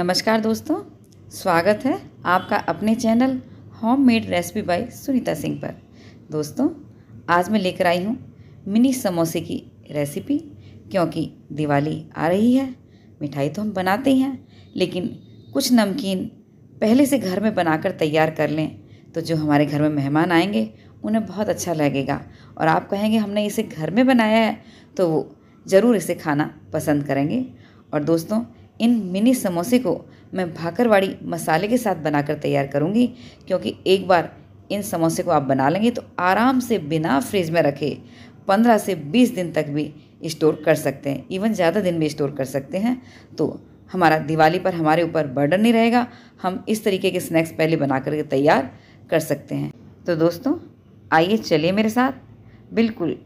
नमस्कार दोस्तों स्वागत है आपका अपने channel home made recipe by Sunita Singh पर दोस्तों आज मैं लेकर आई हूँ मिनी समोसे की रेसिपी क्योंकि दिवाली आ रही है मिठाई तो हम बनाते ही हैं लेकिन कुछ नमकीन पहले से घर में बनाकर तैयार कर लें तो जो हमारे घर में मेहमान आएंगे उन्हें बहुत अच्छा लगेगा और आप कहेंगे हमने इसे घर में बनाया है तो वो ज़रूर इसे खाना पसंद करेंगे और दोस्तों इन मिनी समोसे को मैं भाकरवाड़ी मसाले के साथ बनाकर तैयार करूँगी क्योंकि एक बार इन समोसे को आप बना लेंगे तो आराम से बिना फ्रिज में रखे पंद्रह से बीस दिन तक भी स्टोर कर सकते हैं इवन ज़्यादा दिन भी स्टोर कर सकते हैं तो हमारा दिवाली पर हमारे ऊपर बर्डन नहीं रहेगा हम इस तरीके के स्नैक्स पहले बना करके तैयार कर सकते हैं तो दोस्तों आइए चलिए मेरे साथ बिल्कुल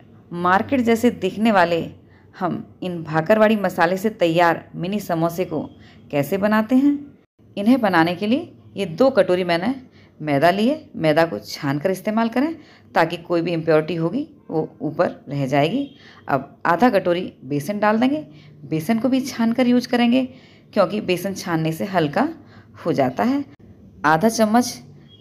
मार्केट जैसे दिखने वाले हम इन भाकरवाड़ी मसाले से तैयार मिनी समोसे को कैसे बनाते हैं इन्हें बनाने के लिए ये दो कटोरी मैंने मैदा लिए मैदा को छान कर इस्तेमाल करें ताकि कोई भी इम्प्योरिटी होगी वो ऊपर रह जाएगी अब आधा कटोरी बेसन डाल देंगे बेसन को भी छान कर यूज करेंगे क्योंकि बेसन छानने से हल्का हो जाता है आधा चम्मच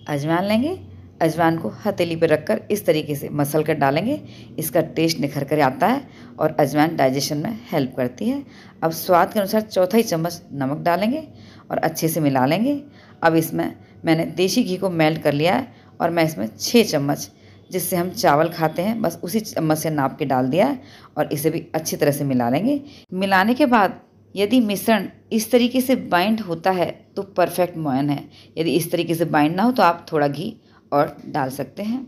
अजवाइन लेंगे अजवाइन को हथेली पर रखकर इस तरीके से मसल कर डालेंगे इसका टेस्ट निखर कर आता है और अजवाइन डाइजेशन में हेल्प करती है अब स्वाद के अनुसार चौथाई चम्मच नमक डालेंगे और अच्छे से मिला लेंगे अब इसमें मैंने देसी घी को मेल्ट कर लिया है और मैं इसमें छः चम्मच जिससे हम चावल खाते हैं बस उसी चम्मच से नाप के डाल दिया है और इसे भी अच्छी तरह से मिला लेंगे मिलाने के बाद यदि मिश्रण इस तरीके से बाइंड होता है तो परफेक्ट मोयन है यदि इस तरीके से बाइंड ना हो तो आप थोड़ा घी और डाल सकते हैं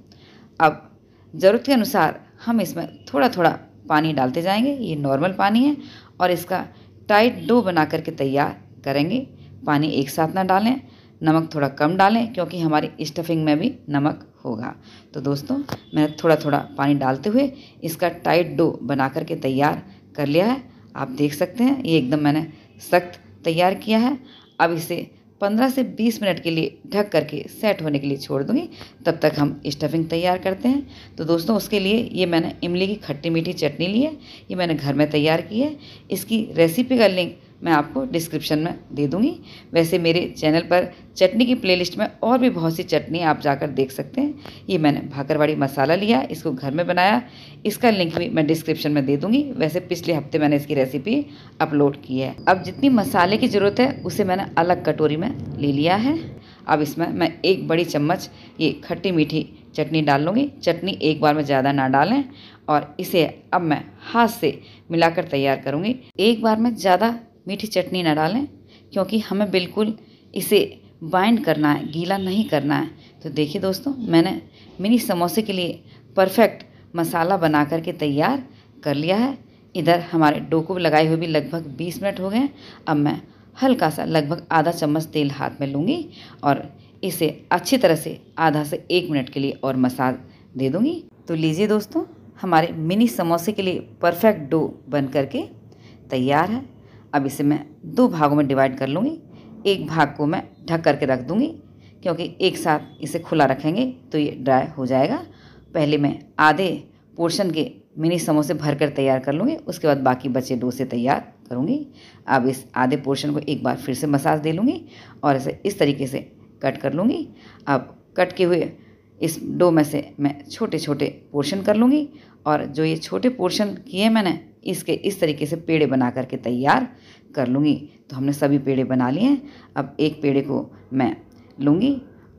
अब ज़रूरत के अनुसार हम इसमें थोड़ा थोड़ा पानी डालते जाएंगे ये नॉर्मल पानी है और इसका टाइट डो बना करके तैयार करेंगे पानी एक साथ ना डालें नमक थोड़ा कम डालें क्योंकि हमारी स्टफिंग में भी नमक होगा तो दोस्तों मैंने थोड़ा थोड़ा पानी डालते हुए इसका टाइट डो बना करके तैयार कर लिया है आप देख सकते हैं ये एकदम मैंने सख्त तैयार किया है अब इसे 15 से 20 मिनट के लिए ढक करके सेट होने के लिए छोड़ दूँगी तब तक हम स्टफिंग तैयार करते हैं तो दोस्तों उसके लिए ये मैंने इमली की खट्टी मीठी चटनी ली है ये मैंने घर में तैयार की है इसकी रेसिपी का लिंक मैं आपको डिस्क्रिप्शन में दे दूँगी वैसे मेरे चैनल पर चटनी की प्लेलिस्ट में और भी बहुत सी चटनी आप जाकर देख सकते हैं ये मैंने भाकरवाड़ी मसाला लिया इसको घर में बनाया इसका लिंक भी मैं डिस्क्रिप्शन में दे दूँगी वैसे पिछले हफ्ते मैंने इसकी रेसिपी अपलोड की है अब जितनी मसाले की ज़रूरत है उसे मैंने अलग कटोरी में ले लिया है अब इसमें मैं एक बड़ी चम्मच ये खट्टी मीठी चटनी डाल लूँगी चटनी एक बार में ज़्यादा ना डालें और इसे अब मैं हाथ से मिलाकर तैयार करूँगी एक बार में ज़्यादा मीठी चटनी ना डालें क्योंकि हमें बिल्कुल इसे बाइंड करना है गीला नहीं करना है तो देखिए दोस्तों मैंने मिनी समोसे के लिए परफेक्ट मसाला बना करके तैयार कर लिया है इधर हमारे डो को लगाए हुए भी लगभग 20 मिनट हो गए अब मैं हल्का सा लगभग आधा चम्मच तेल हाथ में लूँगी और इसे अच्छी तरह से आधा से एक मिनट के लिए और मसाज दे दूँगी तो लीजिए दोस्तों हमारे मिनी समोसे के लिए परफेक्ट डो बन करके तैयार है अब इसे मैं दो भागों में डिवाइड कर लूँगी एक भाग को मैं ढक करके रख दूँगी क्योंकि एक साथ इसे खुला रखेंगे तो ये ड्राई हो जाएगा पहले मैं आधे पोर्शन के मिनी समोसे भर कर तैयार कर लूँगी उसके बाद बाकी बचे डोसे तैयार करूँगी अब इस आधे पोर्शन को एक बार फिर से मसाज दे लूँगी और इसे इस तरीके से कट कर लूँगी अब कट के हुए इस डो में से मैं छोटे छोटे पोर्शन कर लूँगी और जो ये छोटे पोर्शन किए मैंने इसके इस तरीके से पेड़े बना करके तैयार कर लूँगी तो हमने सभी पेड़े बना लिए हैं अब एक पेड़े को मैं लूँगी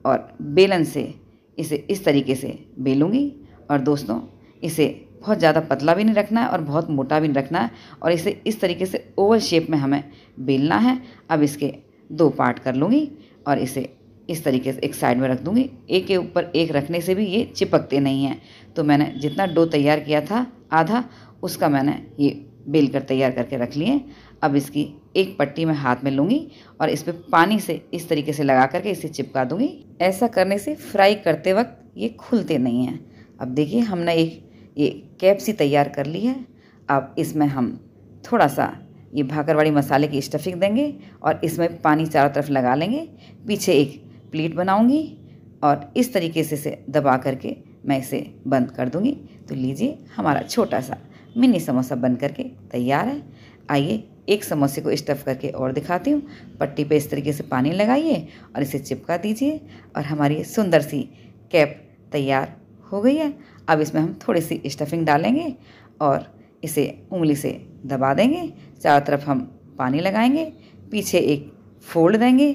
और बेलन से इसे इस तरीके से बेलूँगी और दोस्तों इसे बहुत ज़्यादा पतला भी नहीं रखना है और बहुत मोटा भी नहीं रखना है और इसे इस तरीके से ओवल शेप में हमें बेलना है अब इसके दो पार्ट कर लूँगी और इसे इस तरीके से एक साइड में रख दूँगी एक के ऊपर एक रखने से भी ये चिपकते नहीं हैं तो मैंने जितना डो तैयार किया था आधा उसका मैंने ये बेल कर तैयार करके रख लिए अब इसकी एक पट्टी मैं हाथ में लूँगी और इस पर पानी से इस तरीके से लगा करके इसे चिपका दूँगी ऐसा करने से फ्राई करते वक्त ये खुलते नहीं हैं अब देखिए हमने एक ये कैप्सी तैयार कर ली है अब इसमें हम थोड़ा सा ये भाकरवाड़ी मसाले की स्टफिंग देंगे और इसमें पानी चारों तरफ लगा लेंगे पीछे एक प्लेट बनाऊंगी और इस तरीके से इसे दबा करके मैं इसे बंद कर दूंगी तो लीजिए हमारा छोटा सा मिनी समोसा बन करके तैयार है आइए एक समोसे को स्टफ़ करके और दिखाती हूँ पट्टी पे इस तरीके से पानी लगाइए और इसे चिपका दीजिए और हमारी सुंदर सी कैप तैयार हो गई है अब इसमें हम थोड़ी सी स्टफिंग डालेंगे और इसे उंगली से दबा देंगे चारों तरफ हम पानी लगाएंगे पीछे एक फोल्ड देंगे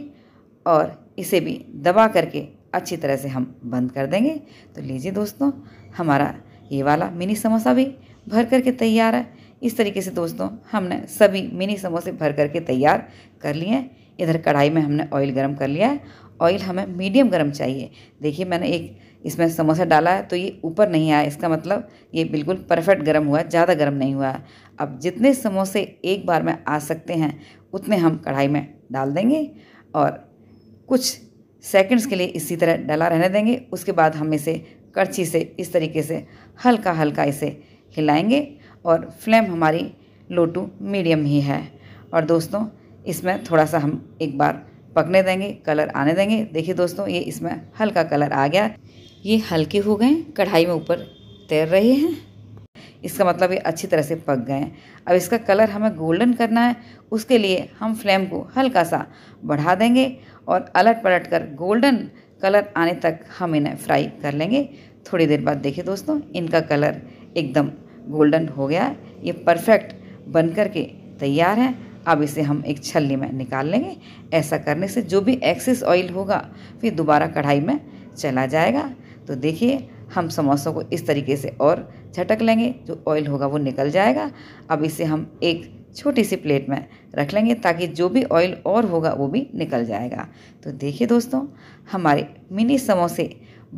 और इसे भी दबा करके अच्छी तरह से हम बंद कर देंगे तो लीजिए दोस्तों हमारा ये वाला मिनी समोसा भी भर करके तैयार है इस तरीके से दोस्तों हमने सभी मिनी समोसे भर करके तैयार कर लिए हैं इधर कढ़ाई में हमने ऑयल गर्म कर लिया है ऑयल हमें मीडियम गर्म चाहिए देखिए मैंने एक इसमें समोसा डाला है तो ये ऊपर नहीं आया इसका मतलब ये बिल्कुल परफेक्ट गर्म हुआ है ज़्यादा गर्म नहीं हुआ है अब जितने समोसे एक बार में आ सकते हैं उतने हम कढ़ाई में डाल देंगे और कुछ सेकेंड्स के लिए इसी तरह डला रहने देंगे उसके बाद हम इसे कड़छी से इस तरीके से हल्का हल्का इसे हिलाएंगे और फ्लेम हमारी लो टू मीडियम ही है और दोस्तों इसमें थोड़ा सा हम एक बार पकने देंगे कलर आने देंगे देखिए दोस्तों ये इसमें हल्का कलर आ गया ये हल्के हो गए कढ़ाई में ऊपर तैर रहे हैं इसका मतलब ये अच्छी तरह से पक गए हैं अब इसका कलर हमें गोल्डन करना है उसके लिए हम फ्लेम को हल्का सा बढ़ा देंगे और अलट पलट कर गोल्डन कलर आने तक हम इन्हें फ्राई कर लेंगे थोड़ी देर बाद देखिए दोस्तों इनका कलर एकदम गोल्डन हो गया है ये परफेक्ट बन कर के तैयार है अब इसे हम एक छलनी में निकाल लेंगे ऐसा करने से जो भी एक्सेस ऑयल होगा फिर दोबारा कढ़ाई में चला जाएगा तो देखिए हम समोसों को इस तरीके से और झटक लेंगे जो ऑयल होगा वो निकल जाएगा अब इसे हम एक छोटी सी प्लेट में रख लेंगे ताकि जो भी ऑयल और होगा वो भी निकल जाएगा तो देखिए दोस्तों हमारे मिनी समोसे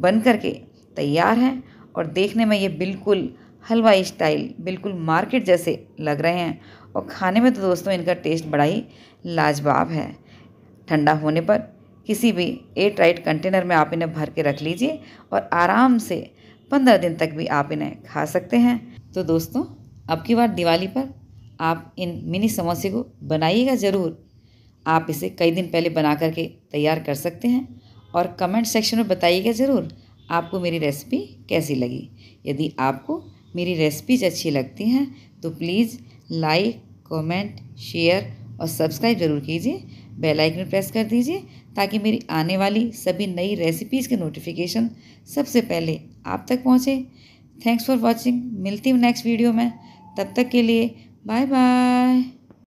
बन कर के तैयार हैं और देखने में ये बिल्कुल हलवाई स्टाइल बिल्कुल मार्केट जैसे लग रहे हैं और खाने में तो दोस्तों इनका टेस्ट बड़ा ही लाजवाब है ठंडा होने पर किसी भी एयर टाइट कंटेनर में आप इन्हें भर के रख लीजिए और आराम से पंद्रह दिन तक भी आप इन्हें खा सकते हैं तो दोस्तों अब की बार दिवाली पर आप इन मिनी समोसे को बनाइएगा ज़रूर आप इसे कई दिन पहले बना करके तैयार कर सकते हैं और कमेंट सेक्शन में बताइएगा ज़रूर आपको मेरी रेसिपी कैसी लगी यदि आपको मेरी रेसिपीज अच्छी लगती हैं तो प्लीज़ लाइक कमेंट, शेयर और सब्सक्राइब ज़रूर कीजिए बेल आइकन प्रेस कर दीजिए ताकि मेरी आने वाली सभी नई रेसिपीज़ के नोटिफिकेशन सबसे पहले आप तक पहुँचे थैंक्स फॉर वॉचिंग मिलती हूँ नेक्स्ट वीडियो में तब तक के लिए बाय बाय